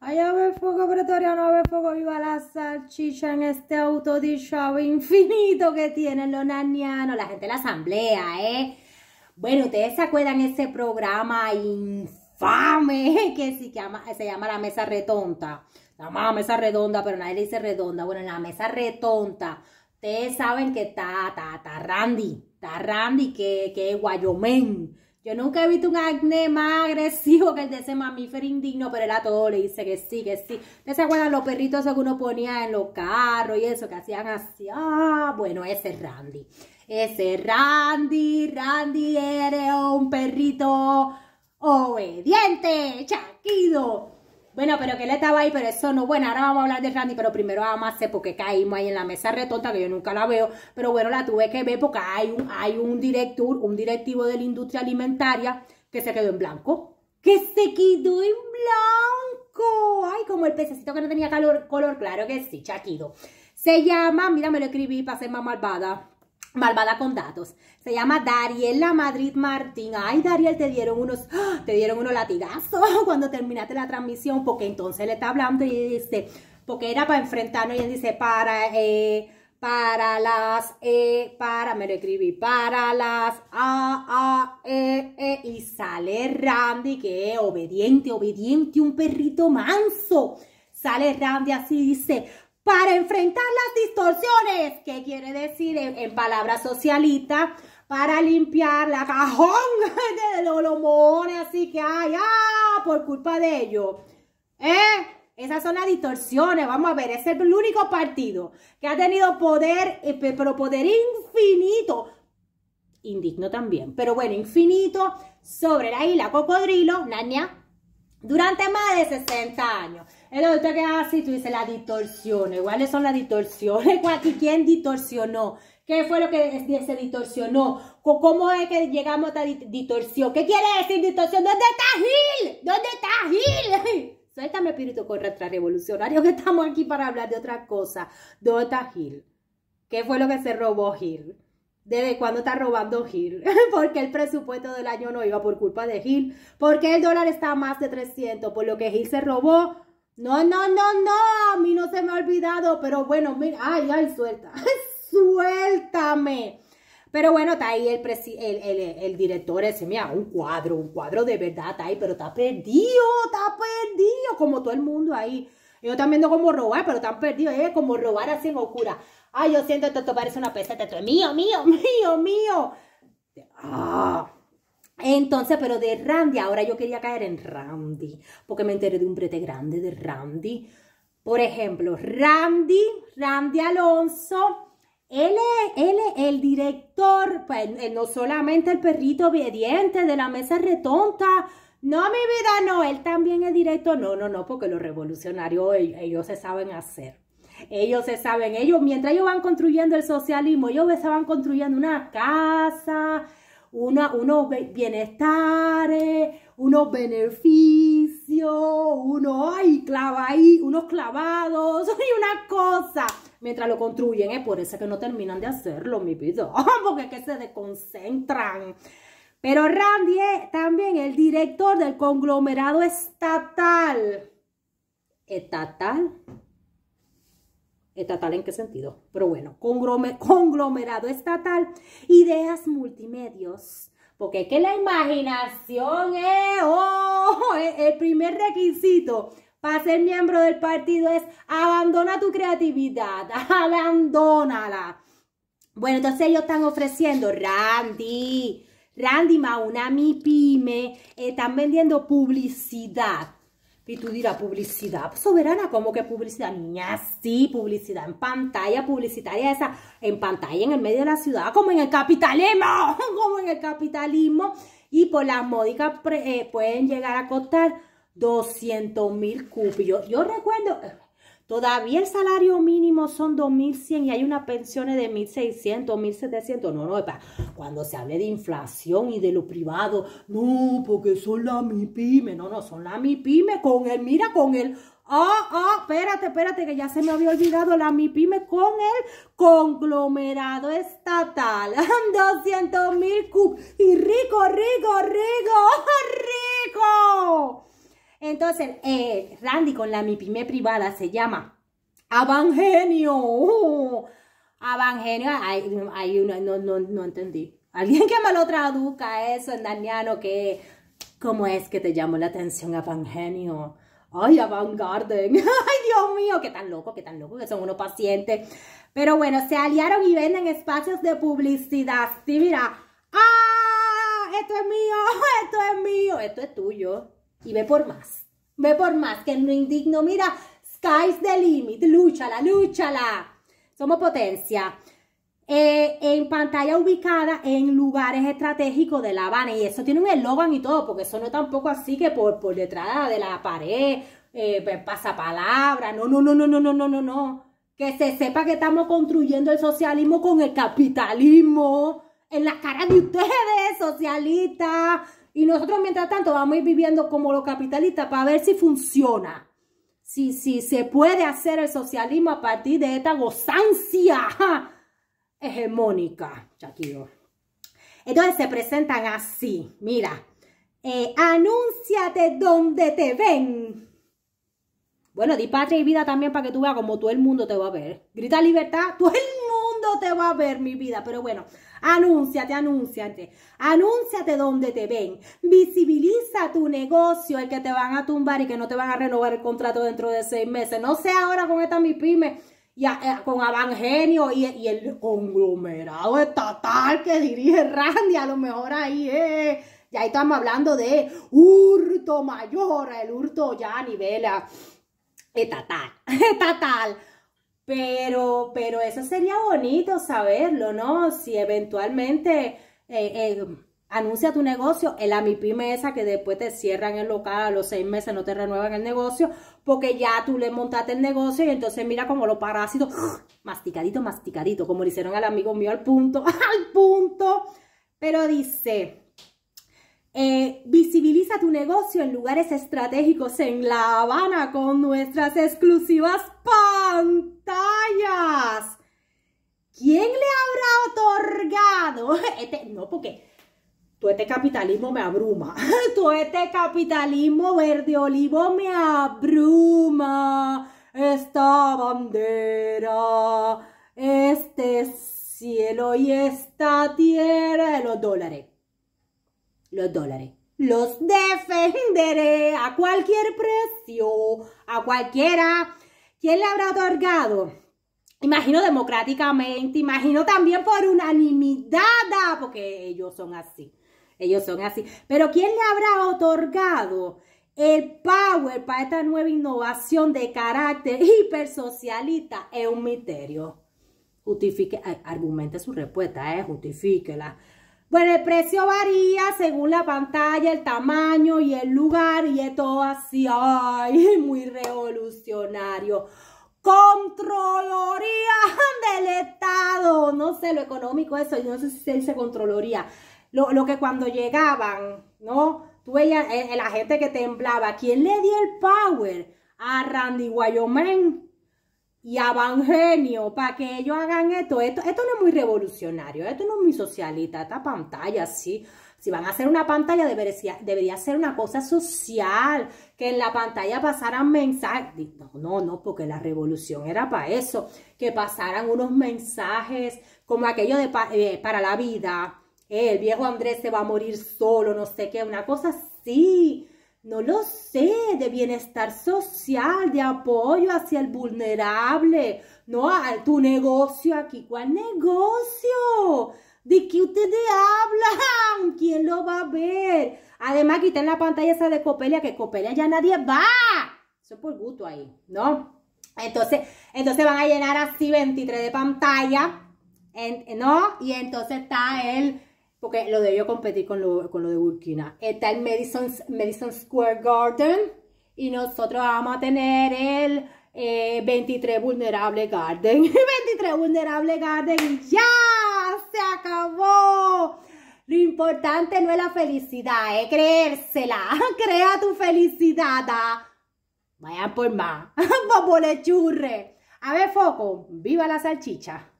Allá ve fuego no ve fuego, viva la salchicha en este auto show infinito que tienen los nanianos, la gente de la asamblea, ¿eh? Bueno, ustedes se acuerdan ese programa infame que se llama, se llama La Mesa Retonta. La mesa redonda, pero nadie le dice redonda. Bueno, en la mesa retonta, ustedes saben que está, está, está Randy, está Randy que, que es Guayomén yo nunca he visto un acné más agresivo que el de ese mamífero indigno, pero a todo, le dice que sí, que sí. ¿Ustedes se acuerdan los perritos que uno ponía en los carros y eso, que hacían así? Ah, bueno, ese es Randy. Ese Randy, Randy, eres un perrito obediente, chaquido. Bueno, pero que él estaba ahí, pero eso no. Bueno, ahora vamos a hablar de Randy, pero primero vamos a hacer porque caímos ahí en la mesa retonta, que yo nunca la veo. Pero bueno, la tuve que ver porque hay un, hay un director, un directivo de la industria alimentaria que se quedó en blanco. ¡Que se quedó en blanco! ¡Ay, como el pececito que no tenía calor, color! Claro que sí, chaquido. Se llama, mira, me lo escribí para ser más malvada malvada con datos. Se llama Dariela Madrid Martín. Ay, Dariel, te dieron unos, ¡ah! te dieron unos latigazos cuando terminaste la transmisión, porque entonces le está hablando y dice, porque era para enfrentarnos y él dice, para, eh, para las, eh, para, me lo escribí, para las, a, a, e, e, y sale Randy, que obediente, obediente, un perrito manso. Sale Randy así, dice, para enfrentar las distorsiones. ¿Qué quiere decir en, palabras socialistas? Para limpiar la cajón de los, lomones, así que ay, ah, por culpa de ellos. ¿Eh? Esas son las distorsiones. Vamos a ver, es el único partido que ha tenido poder, eh, pero poder infinito. Indigno también, pero bueno, infinito sobre la isla Cocodrilo, Nania, durante más de 60 años. Entonces usted que así, tú dices, las distorsiones. ¿Cuáles son las distorsiones? ¿Quién distorsionó? ¿Qué fue lo que se distorsionó? ¿Cómo es que llegamos a esta distorsión? ¿Qué quiere decir distorsión? ¿Dónde está Gil? ¿Dónde está Gil? Suéltame espíritu revolucionario, que estamos aquí para hablar de otra cosa. ¿Dónde está Gil? ¿Qué fue lo que se robó Gil? desde cuándo está robando Gil, porque el presupuesto del año no iba por culpa de Gil, porque el dólar está más de 300, por lo que Gil se robó. No, no, no, no, a mí no se me ha olvidado, pero bueno, mira, ay, ay, suelta, suéltame. Pero bueno, está ahí el, el, el, el, director ese, mira, un cuadro, un cuadro de verdad está ahí, pero está perdido, está perdido, como todo el mundo ahí. Yo también no como robar, pero tan perdido, ¿eh? Como robar así en oscura. Ay, yo siento que te parece una peseta. Esto es mío, mío, mío, mío. Ah. Entonces, pero de Randy, ahora yo quería caer en Randy, porque me enteré de un prete grande de Randy. Por ejemplo, Randy, Randy Alonso, él es, el director, pues, eh, no solamente el perrito obediente de la mesa retonta, no, mi vida, no, él también es directo. No, no, no, porque los revolucionarios e, ellos, se saben hacer. Ellos se saben, ellos, mientras ellos van construyendo el socialismo, ellos van construyendo una casa, una, unos bienestares, unos beneficios, unos, clava ahí, unos clavados y una cosa. Mientras lo construyen, es por eso que no terminan de hacerlo, mi vida, porque es que se desconcentran. Pero Randy es también el director del conglomerado estatal. ¿Estatal? ¿Estatal en qué sentido? Pero bueno, conglomerado estatal, ideas multimedios. Porque es que la imaginación es, oh, el primer requisito para ser miembro del partido es abandona tu creatividad, abandónala. Bueno, entonces ellos están ofreciendo, Randy, Randy mi Pyme eh, están vendiendo publicidad. Y tú dirás, publicidad soberana, ¿cómo que publicidad? Niña, sí, publicidad en pantalla, publicitaria esa, en pantalla en el medio de la ciudad, como en el capitalismo, como en el capitalismo. Y por las módicas eh, pueden llegar a costar 200 mil cupios yo recuerdo, Todavía el salario mínimo son 2.100 y hay unas pensiones de 1.600, 1.700. No, no, cuando se hable de inflación y de lo privado, no, porque son la MIPYME. No, no, son la MIPYME con el, mira, con el... Oh, ah, oh, ah, espérate, espérate, que ya se me había olvidado la MIPYME con el conglomerado estatal. 200 mil Y rico, rico, rico, rico. Entonces, eh, Randy con la MIPIME privada se llama Avangenio. Avangenio, ahí no, no, no entendí. Alguien que me lo traduzca eso en daniano, que cómo es que te llamó la atención Avangenio. Ay, Avangarden! Ay, Dios mío, qué tan loco, qué tan loco que son unos pacientes. Pero bueno, se aliaron y venden espacios de publicidad. Sí, mira. ¡Ah! Esto es mío, esto es mío, esto es tuyo y ve por más. Ve por más, que no indigno, mira, sky's the limit, lúchala, lúchala. Somos potencia. Eh, en pantalla ubicada en lugares estratégicos de La Habana. Y eso tiene un eslogan y todo, porque eso no es tampoco así que por, por detrás de la pared, eh, pues, pasapalabra. No, no, no, no, no, no, no, no, no. Que se sepa que estamos construyendo el socialismo con el capitalismo. En las caras de ustedes, socialistas. Y nosotros mientras tanto vamos a ir viviendo como los capitalistas para ver si funciona. Si, si se puede hacer el socialismo a partir de esta gozancia hegemónica, Chaquillo. Entonces se presentan así, mira, eh, anúnciate donde te ven. Bueno, di patria y vida también para que tú veas cómo todo el mundo te va a ver. Grita libertad, todo el te va a ver, mi vida. Pero bueno, anúnciate, anúnciate. Anúnciate donde te ven. Visibiliza tu negocio, el que te van a tumbar y que no te van a renovar el contrato dentro de seis meses. No sea ahora con esta mi pyme. Y eh, con Avangenio y, el conglomerado estatal que dirige Randy, a lo mejor ahí es. Eh. ahí estamos hablando de hurto mayor, el hurto ya a nivel eh, estatal, estatal. Pero, pero eso sería bonito saberlo, ¿no? Si eventualmente eh, eh, anuncia tu negocio, el AmiPyme esa que después te cierran el local a los seis meses, no te renuevan el negocio, porque ya tú le montaste el negocio y entonces mira como los parásitos, masticadito, masticadito, como le hicieron al amigo mío al punto, al punto. Pero dice, eh, visibiliza tu negocio en lugares estratégicos en La Habana con nuestras exclusivas pantallas. ¿Quién le habrá otorgado? Este, no, porque todo este capitalismo me abruma. Todo este capitalismo verde olivo me abruma. Esta bandera, este cielo y esta tierra de los dólares los dólares. Los defenderé a cualquier precio, a cualquiera. ¿Quién le habrá otorgado? Imagino democráticamente, imagino también por unanimidad, ah, porque ellos son así, ellos son así. Pero ¿quién le habrá otorgado el power para esta nueva innovación de carácter hipersocialista? Es un misterio. Justifique, argumente su respuesta, eh, justifíquela. Bueno, el precio varía según la pantalla, el tamaño y el lugar y es todo así, ay, muy revolucionario. Controloría del Estado, no sé lo económico eso, yo no sé si se dice controloría. Lo, que cuando llegaban, ¿no? Tú veías eh, eh, la gente que temblaba. ¿Quién le dio el power? A Randy Wyoming y a Genio, para que ellos hagan esto. esto. Esto no es muy revolucionario, esto no es muy socialista, esta pantalla, sí. Si van a hacer una pantalla, debería, debería ser una cosa social, que en la pantalla pasaran mensajes. No, no, no, porque la revolución era para eso, que pasaran unos mensajes como aquello de eh, para la vida. el viejo Andrés se va a morir solo, no sé qué, una cosa así no lo sé, de bienestar social, de apoyo hacia el vulnerable, no, a tu negocio aquí, ¿cuál negocio? ¿De qué ustedes hablan? ¿Quién lo va a ver? Además, en la pantalla esa de Copelia, que Copelia ya nadie va. Eso es por gusto ahí, ¿no? Entonces, entonces van a llenar así 23 de pantalla, ¿no? Y entonces está el porque lo debió competir con lo, de Burkina. Está el Madison, Square Garden y nosotros vamos a tener el 23 eh, Vulnerable Garden. 23 Vulnerable Garden ya se acabó. Lo importante no es la felicidad, es creérsela. Crea tu felicidad. Vaya Vayan por más. Vamos, churre A ver, foco, viva la salchicha.